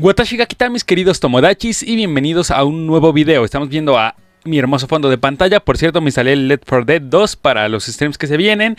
Watashi Gakita, mis queridos Tomodachis, y bienvenidos a un nuevo video. Estamos viendo a mi hermoso fondo de pantalla. Por cierto, me sale el led for Dead 2 para los streams que se vienen.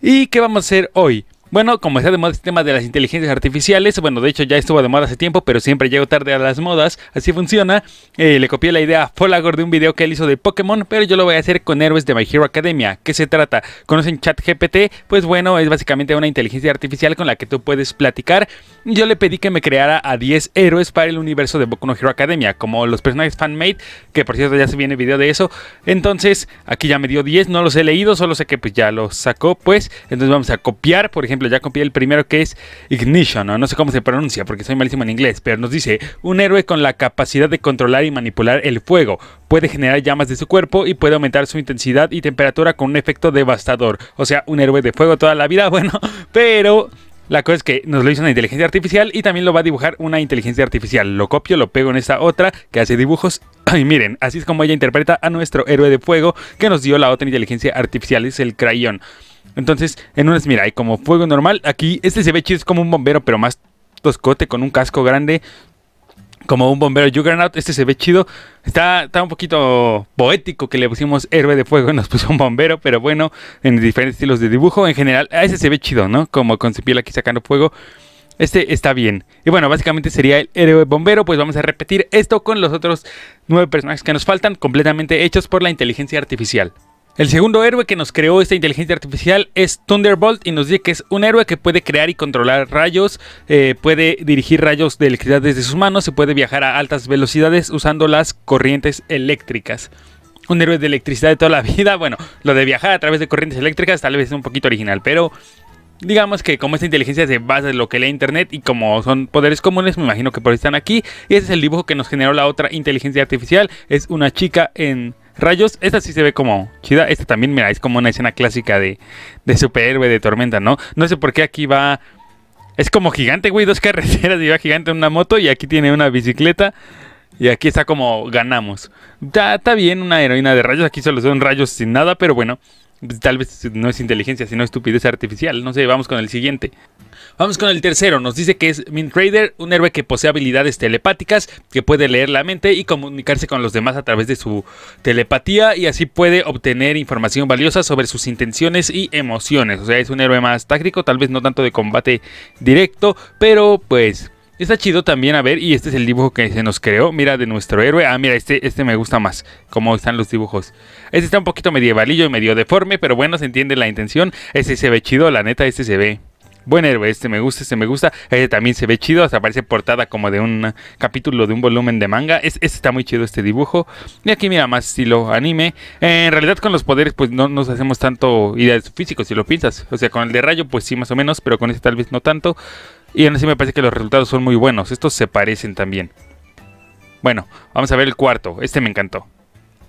¿Y qué vamos a hacer hoy? Bueno, como está de moda este tema de las inteligencias artificiales, bueno, de hecho ya estuvo de moda hace tiempo, pero siempre llego tarde a las modas, así funciona. Eh, le copié la idea a Folagor de un video que él hizo de Pokémon, pero yo lo voy a hacer con héroes de My Hero Academia. ¿Qué se trata? ¿Conocen ChatGPT? Pues bueno, es básicamente una inteligencia artificial con la que tú puedes platicar. Yo le pedí que me creara a 10 héroes para el universo de Boku no Hero Academia, como los personajes fanmade, que por cierto ya se viene video de eso. Entonces, aquí ya me dio 10, no los he leído, solo sé que pues ya los sacó, pues. Entonces vamos a copiar, por ejemplo, ya copié el primero que es Ignition, no sé cómo se pronuncia porque soy malísimo en inglés, pero nos dice, un héroe con la capacidad de controlar y manipular el fuego, puede generar llamas de su cuerpo y puede aumentar su intensidad y temperatura con un efecto devastador. O sea, un héroe de fuego toda la vida, bueno, pero la cosa es que nos lo hizo una inteligencia artificial y también lo va a dibujar una inteligencia artificial. Lo copio, lo pego en esta otra que hace dibujos. Y miren, así es como ella interpreta a nuestro héroe de fuego que nos dio la otra inteligencia artificial, es el crayón. Entonces, en unas, mira, hay como fuego normal. Aquí, este se ve chido, es como un bombero, pero más toscote, con un casco grande. Como un bombero Juggernaut, este se ve chido. Está, está un poquito poético que le pusimos héroe de fuego y nos puso un bombero, pero bueno, en diferentes estilos de dibujo. En general, a ese se ve chido, ¿no? Como con su piel aquí sacando fuego. Este está bien. Y bueno, básicamente sería el héroe bombero. Pues vamos a repetir esto con los otros nueve personajes que nos faltan, completamente hechos por la inteligencia artificial. El segundo héroe que nos creó esta inteligencia artificial es Thunderbolt y nos dice que es un héroe que puede crear y controlar rayos, eh, puede dirigir rayos de electricidad desde sus manos se puede viajar a altas velocidades usando las corrientes eléctricas. Un héroe de electricidad de toda la vida, bueno, lo de viajar a través de corrientes eléctricas tal vez es un poquito original, pero digamos que como esta inteligencia se basa en lo que lee internet y como son poderes comunes, me imagino que por ahí están aquí. Y ese es el dibujo que nos generó la otra inteligencia artificial, es una chica en rayos. Esta sí se ve como chida. Esta también, mira, es como una escena clásica de, de superhéroe, de tormenta, ¿no? No sé por qué aquí va... Es como gigante, güey, dos carreteras y va gigante en una moto y aquí tiene una bicicleta. Y aquí está como ganamos. Ya está bien una heroína de rayos. Aquí solo son rayos sin nada, pero bueno. Pues, tal vez no es inteligencia, sino estupidez artificial. No sé, vamos con el siguiente. Vamos con el tercero. Nos dice que es Mintrader, un héroe que posee habilidades telepáticas, que puede leer la mente y comunicarse con los demás a través de su telepatía y así puede obtener información valiosa sobre sus intenciones y emociones. O sea, es un héroe más táctico, tal vez no tanto de combate directo, pero pues Está chido también, a ver, y este es el dibujo que se nos creó, mira, de nuestro héroe. Ah, mira, este, este me gusta más, cómo están los dibujos. Este está un poquito medievalillo y medio deforme, pero bueno, se entiende la intención. Este se ve chido, la neta, este se ve... Buen héroe, este me gusta, este me gusta. Este también se ve chido, hasta parece portada como de un capítulo de un volumen de manga. este, está muy chido este dibujo. Y aquí mira, más estilo anime. en realidad con los poderes pues no nos hacemos tanto ideas físicos si lo piensas. O sea, con el de rayo pues sí más o menos, pero con este tal vez no tanto. Y aún así me parece que los resultados son muy buenos. Estos se parecen también. Bueno, vamos a ver el cuarto. Este me encantó.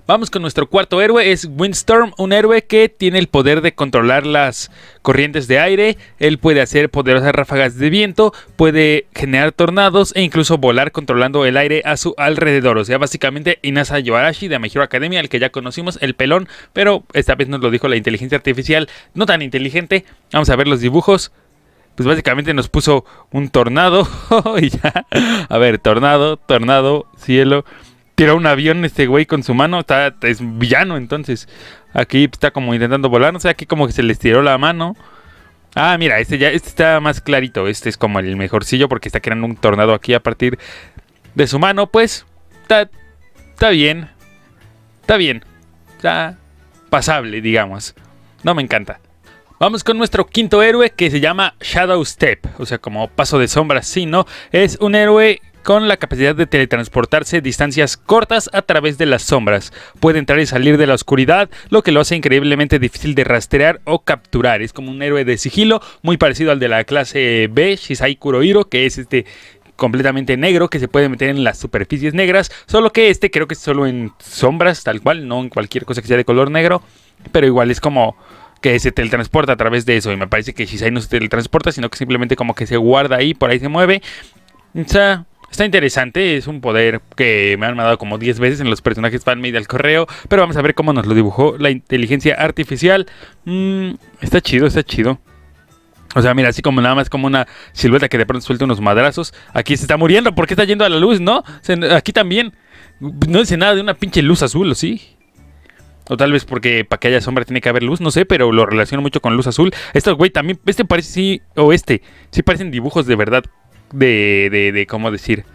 Vamos con nuestro cuarto héroe, es Windstorm, un héroe que tiene el poder de controlar las corrientes de aire, él puede hacer poderosas ráfagas de viento, puede generar tornados e incluso volar controlando el aire a su alrededor, o sea, básicamente Inasa Yobarashi de My Academia, el que ya conocimos, el pelón, pero esta vez nos lo dijo la inteligencia artificial, no tan inteligente, vamos a ver los dibujos, pues básicamente nos puso un tornado y ya. A ver, tornado, tornado, cielo. Tira un avión este güey con su mano. Está, es villano entonces. Aquí está como intentando volar. No sea, aquí como que se les tiró la mano. Ah, mira, este ya este está más clarito. Este es como el mejorcillo porque está creando un tornado aquí a partir de su mano. Pues está, está bien. Está bien. Está pasable, digamos. No me encanta. Vamos con nuestro quinto héroe que se llama Shadow Step, o sea, como paso de sombra, sí, ¿no? Es un héroe con la capacidad de teletransportarse distancias cortas a través de las sombras. Puede entrar y salir de la oscuridad, lo que lo hace increíblemente difícil de rastrear o capturar. Es como un héroe de sigilo, muy parecido al de la clase B, Shisai Kurohiro, que es este completamente negro que se puede meter en las superficies negras, solo que este creo que es solo en sombras, tal cual, no en cualquier cosa que sea de color negro, pero igual es como que se teletransporta a través de eso. Y me parece que Shisai no se teletransporta, sino que simplemente como que se guarda ahí, por ahí se mueve. O sea, está interesante, es un poder que me han mandado como 10 veces en los personajes fanmade al correo. Pero vamos a ver cómo nos lo dibujó la inteligencia artificial. Mm, está chido, está chido. O sea, mira, así como nada más como una silueta que de pronto suelta unos madrazos. Aquí se está muriendo, porque está yendo a la luz, no? aquí también. No dice nada de una pinche luz azul, ¿o sí? O tal vez porque para que haya sombra tiene que haber luz, no sé, pero lo relaciono mucho con luz azul. Este güey también, este parece sí, o este, sí parecen dibujos de verdad, de, de, de, ¿cómo decir?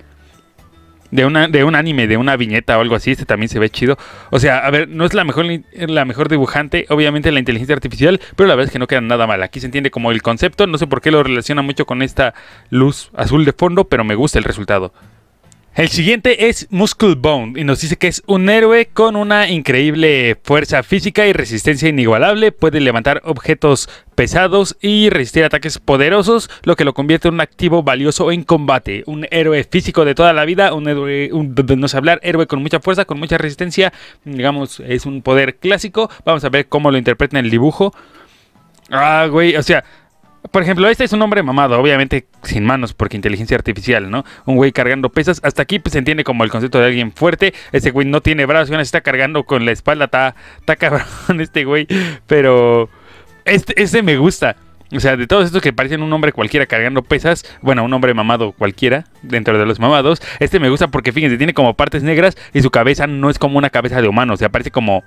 De, una, de un anime, de una viñeta o algo así, este también se ve chido. O sea, a ver, no es la mejor, la mejor dibujante, obviamente la inteligencia artificial, pero la verdad es que no queda nada mal. Aquí se entiende como el concepto, no sé por qué lo relaciona mucho con esta luz azul de fondo, pero me gusta el resultado. El siguiente es Muscle Bone y nos dice que es un héroe con una increíble fuerza física y resistencia inigualable. Puede levantar objetos pesados y resistir ataques poderosos, lo que lo convierte en un activo valioso en combate. Un héroe físico de toda la vida, un héroe, no sé hablar, héroe con mucha fuerza, con mucha resistencia. Digamos, es un poder clásico. Vamos a ver cómo lo interpreta en el dibujo. Ah, güey, o sea, por ejemplo, este es un hombre mamado, obviamente sin manos, porque inteligencia artificial, ¿no? Un güey cargando pesas. Hasta aquí pues, se entiende como el concepto de alguien fuerte. Ese güey no tiene brazos, se está cargando con la espalda. Está, cabrón este güey. Pero este, este me gusta. O sea, de todos estos que parecen un hombre cualquiera cargando pesas, bueno, un hombre mamado cualquiera, dentro de los mamados, este me gusta porque fíjense, tiene como partes negras y su cabeza no es como una cabeza de humano, o sea, parece como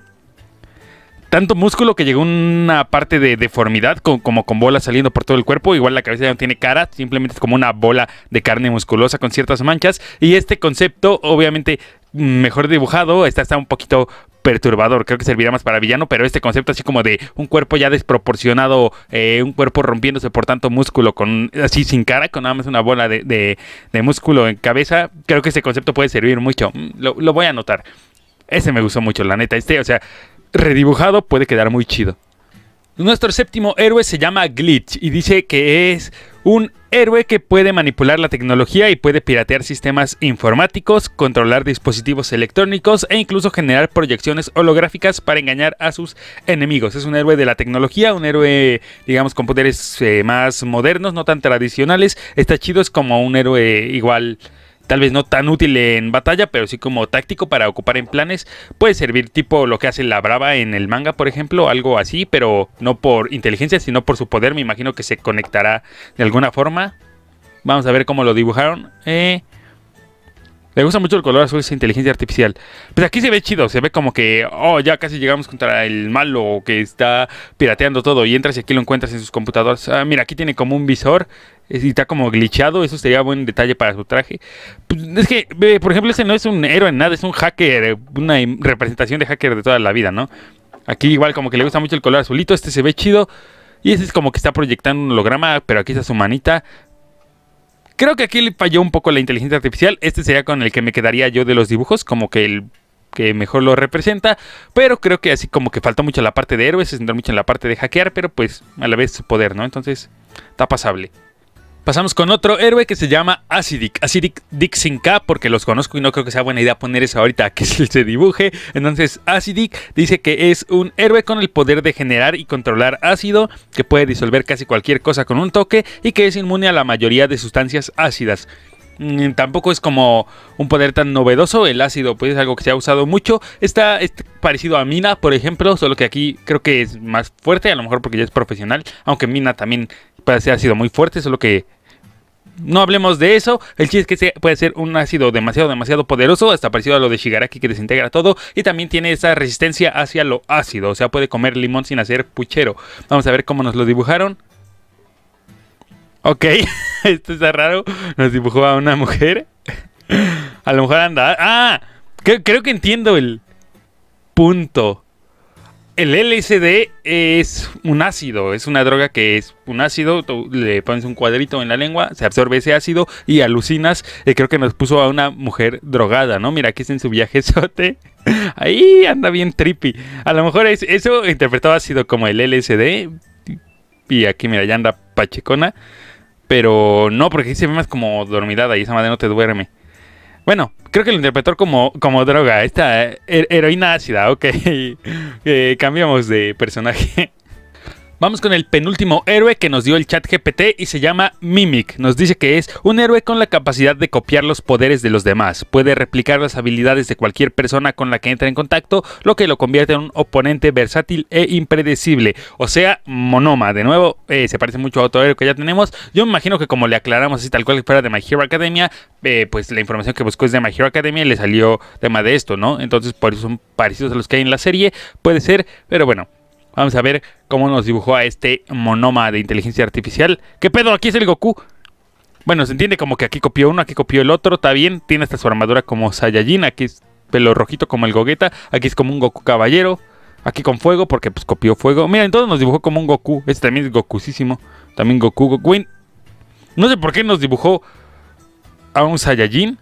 tanto músculo que llegó una parte de deformidad, como con bolas saliendo por todo el cuerpo. Igual la cabeza ya no tiene cara, simplemente es como una bola de carne musculosa con ciertas manchas. Y este concepto, obviamente, mejor dibujado, está, está un poquito perturbador, creo que servirá más para villano, pero este concepto así como de un cuerpo ya desproporcionado, eh, un cuerpo rompiéndose por tanto músculo, con así sin cara, con nada más una bola de, músculo en cabeza, creo que este concepto puede servir mucho, mm, lo, lo voy a anotar. Ese me gustó mucho, la neta, este, o sea, redibujado puede quedar muy chido. Nuestro séptimo héroe se llama Glitch y dice que es un héroe que puede manipular la tecnología y puede piratear sistemas informáticos, controlar dispositivos electrónicos e incluso generar proyecciones holográficas para engañar a sus enemigos. Es un héroe de la tecnología, un héroe, digamos, con poderes eh, más modernos, no tan tradicionales. Está chido, es como un héroe igual tal vez no tan útil en batalla, pero sí como táctico para ocupar en planes. Puede servir tipo lo que hace la brava en el manga, por ejemplo, algo así, pero no por inteligencia, sino por su poder. Me imagino que se conectará de alguna forma. Vamos a ver cómo lo dibujaron. Eh, le gusta mucho el color azul, esa inteligencia artificial. Pues aquí se ve chido, se ve como que, oh, ya casi llegamos contra el malo que está pirateando todo y entras y aquí lo encuentras en sus computadoras. Ah, mira, aquí tiene como un visor eh, y está como glitchado, eso sería buen detalle para su traje. Pues, es que, por ejemplo, ese no es un héroe en nada, es un hacker, una representación de hacker de toda la vida, ¿no? Aquí igual como que le gusta mucho el color azulito, este se ve chido. Y ese es como que está proyectando un holograma, pero aquí está su manita. Creo que aquí le falló un poco la inteligencia artificial. Este sería con el que me quedaría yo de los dibujos, como que el que mejor lo representa. Pero creo que así como que faltó mucho la parte de héroes, se centró mucho en la parte de hackear, pero pues a la vez su poder, ¿no? Entonces está pasable. Pasamos con otro héroe que se llama Acidic. Acidic Dick porque los conozco y no creo que sea buena idea poner eso ahorita que se dibuje. Entonces, Acidic dice que es un héroe con el poder de generar y controlar ácido, que puede disolver casi cualquier cosa con un toque y que es inmune a la mayoría de sustancias ácidas. Mm, tampoco es como un poder tan novedoso. El ácido, pues es algo que se ha usado mucho. Está parecido a Mina, por ejemplo, solo que aquí creo que es más fuerte, a lo mejor porque ya es profesional. Aunque Mina también pues, ha sido muy fuerte, solo que no hablemos de eso. El chiste es que puede ser un ácido demasiado, demasiado poderoso, hasta parecido a lo de Shigaraki que desintegra todo. Y también tiene esa resistencia hacia lo ácido, o sea, puede comer limón sin hacer puchero. Vamos a ver cómo nos lo dibujaron. Ok, esto está raro. Nos dibujó a una mujer. a lo mejor anda. ¡Ah! creo que entiendo el punto. El LSD es un ácido, es una droga que es un ácido, le pones un cuadrito en la lengua, se absorbe ese ácido y alucinas. Eh, creo que nos puso a una mujer drogada, ¿no? Mira, aquí está en su viaje zote, Ahí anda bien trippy. A lo mejor es, eso interpretado ha sido como el LSD. Y aquí, mira, ya anda pachecona. Pero no, porque ahí se ve más como dormidada y esa madre no te duerme. Bueno, creo que lo interpretó como, como droga, esta eh, heroína ácida, ok. Eh, cambiamos de personaje. Vamos con el penúltimo héroe que nos dio el chat GPT y se llama Mimic. Nos dice que es un héroe con la capacidad de copiar los poderes de los demás. Puede replicar las habilidades de cualquier persona con la que entra en contacto, lo que lo convierte en un oponente versátil e impredecible. O sea, monoma. De nuevo, eh, se parece mucho a otro héroe que ya tenemos. Yo me imagino que como le aclaramos así tal cual que fuera de My Hero Academia, eh, pues la información que buscó es de My Hero Academia y le salió tema de esto, ¿no? Entonces por eso son parecidos a los que hay en la serie. Puede ser, pero bueno. Vamos a ver cómo nos dibujó a este monoma de inteligencia artificial. ¿Qué pedo? Aquí es el Goku. Bueno, se entiende como que aquí copió uno, aquí copió el otro, está bien. Tiene hasta su armadura como Saiyajin, aquí es pelo rojito como el Gogeta, aquí es como un Goku caballero, aquí con fuego porque pues copió fuego. Mira, entonces nos dibujó como un Goku. Este también es Gokusísimo, también Goku, Goku. No sé por qué nos dibujó a un Saiyajin.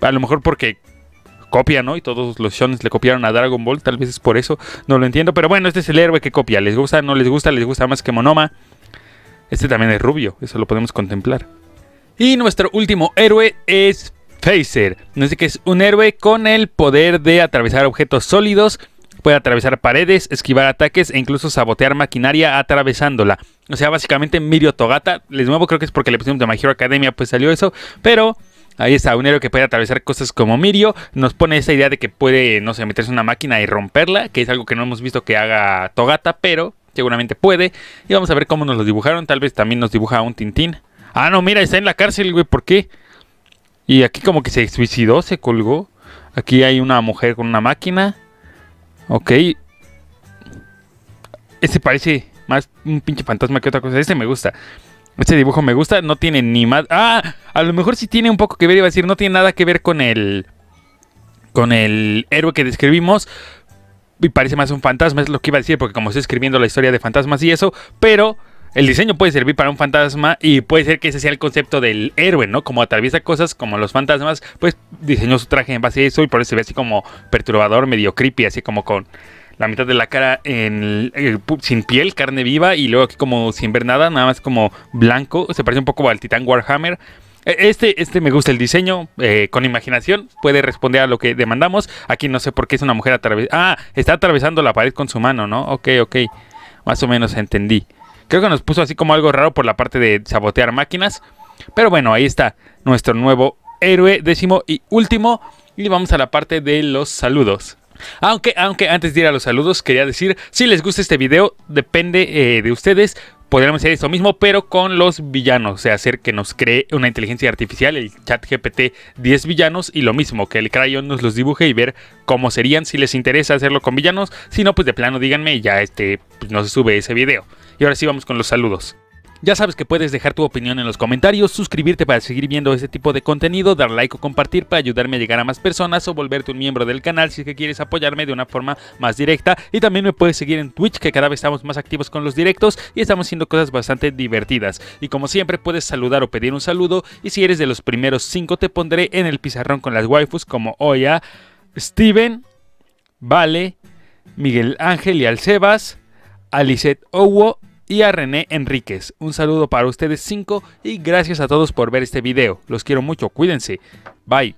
A lo mejor porque copia, ¿no? Y todos los shonen le copiaron a Dragon Ball, tal vez es por eso, no lo entiendo. Pero bueno, este es el héroe que copia, les gusta, no les gusta, les gusta más que Monoma. Este también es rubio, eso lo podemos contemplar. Y nuestro último héroe es Phaser. No sé qué es un héroe con el poder de atravesar objetos sólidos, puede atravesar paredes, esquivar ataques e incluso sabotear maquinaria atravesándola. O sea, básicamente Mirio Togata. Les nuevo creo que es porque le pusimos de My Hero Academia, pues salió eso. Pero Ahí está, un héroe que puede atravesar cosas como Mirio. Nos pone esa idea de que puede, no sé, meterse en una máquina y romperla, que es algo que no hemos visto que haga Togata, pero seguramente puede. Y vamos a ver cómo nos lo dibujaron. Tal vez también nos dibuja un Tintín. Ah, no, mira, está en la cárcel, güey, ¿por qué? Y aquí como que se suicidó, se colgó. Aquí hay una mujer con una máquina. Ok. Este parece más un pinche fantasma que otra cosa. Este me gusta. Este dibujo me gusta, no tiene ni más... Ah, a lo mejor sí tiene un poco que ver, iba a decir, no tiene nada que ver con el... Con el héroe que describimos. Y parece más un fantasma, es lo que iba a decir, porque como estoy escribiendo la historia de fantasmas y eso, pero... El diseño puede servir para un fantasma y puede ser que ese sea el concepto del héroe, ¿no? Como atraviesa cosas como los fantasmas, pues diseñó su traje en base a eso y por eso se ve así como perturbador, medio creepy, así como con la mitad de la cara eh, sin piel, carne viva, y luego aquí como sin ver nada, nada más como blanco. Se parece un poco al Titán Warhammer. E, este, este me gusta el diseño, eh, con imaginación, puede responder a lo que demandamos. Aquí no sé por qué es una mujer atravesando Ah, está atravesando la pared con su mano, ¿no? Ok, ok. Más o menos entendí. Creo que nos puso así como algo raro por la parte de sabotear máquinas. Pero bueno, ahí está nuestro nuevo héroe décimo y último. Y vamos a la parte de los saludos. Aunque, aunque antes de ir a los saludos, quería decir, si les gusta este video, depende eh, de ustedes. Podríamos hacer esto mismo, pero con los villanos. O sea, hacer que nos cree una inteligencia artificial, el chat GPT 10 villanos y lo mismo, que el crayon nos los dibuje y ver cómo serían, si les interesa hacerlo con villanos. Si no, pues de plano díganme y ya este, pues, no se sube ese video. Y ahora sí vamos con los saludos. Ya sabes que puedes dejar tu opinión en los comentarios, suscribirte para seguir viendo este tipo de contenido, dar like o compartir para ayudarme a llegar a más personas o volverte un miembro del canal si es que quieres apoyarme de una forma más directa. Y también me puedes seguir en Twitch que cada vez estamos más activos con los directos y estamos haciendo cosas bastante divertidas. Y como siempre puedes saludar o pedir un saludo y si eres de los primeros 5 te pondré en el pizarrón con las waifus como Oya, Steven, Vale, Miguel Ángel y Alcebas, Alicet Owo y a René Enríquez. Un saludo para ustedes cinco y gracias a todos por ver este video. Los quiero mucho, cuídense. Bye.